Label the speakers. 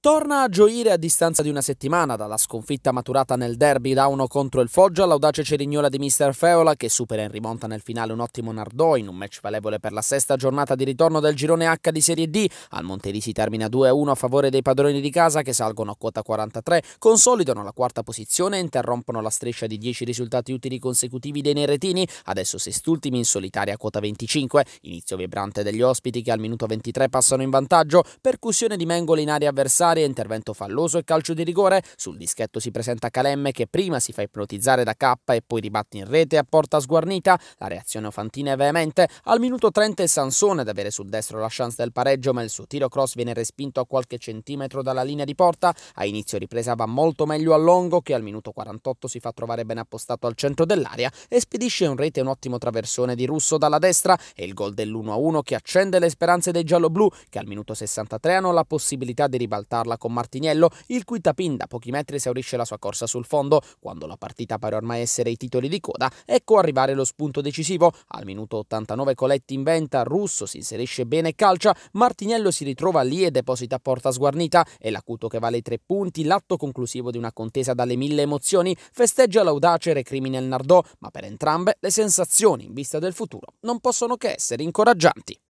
Speaker 1: Torna a gioire a distanza di una settimana dalla sconfitta maturata nel derby da 1 contro il Foggia l'audace cerignola di Mister Feola che supera in rimonta nel finale un ottimo Nardò in un match valevole per la sesta giornata di ritorno del girone H di Serie D. Al Monterisi termina 2-1 a favore dei padroni di casa che salgono a quota 43, consolidano la quarta posizione e interrompono la striscia di 10 risultati utili consecutivi dei neretini, adesso sest'ultimi in solitaria a quota 25. Inizio vibrante degli ospiti che al minuto 23 passano in vantaggio, percussione di Mengoli in area avversaria avversaria, intervento falloso e calcio di rigore. Sul dischetto si presenta Calemme che prima si fa ipnotizzare da K e poi ribatte in rete a porta sguarnita. La reazione ofantina è veemente. Al minuto 30 è Sansone ad avere sul destro la chance del pareggio, ma il suo tiro cross viene respinto a qualche centimetro dalla linea di porta. A inizio ripresa va molto meglio a Longo che al minuto 48 si fa trovare ben appostato al centro dell'area e spedisce in rete un ottimo traversone di Russo dalla destra e il gol dell'1-1 che accende le speranze dei giallo gialloblu che al minuto 63 hanno la possibilità di ribaltare empatarla con Martiniello, il cui tapin da pochi metri esaurisce la sua corsa sul fondo, quando la partita pare ormai essere i titoli di coda, ecco arrivare lo spunto decisivo. Al minuto 89 Coletti inventa, Russo si inserisce bene e calcia, Martiniello si ritrova lì e deposita a porta sguarnita, è l'acuto che vale i tre punti, l'atto conclusivo di una contesa dalle mille emozioni, festeggia l'audace recrimine il Nardò, ma per entrambe le sensazioni in vista del futuro non possono che essere incoraggianti.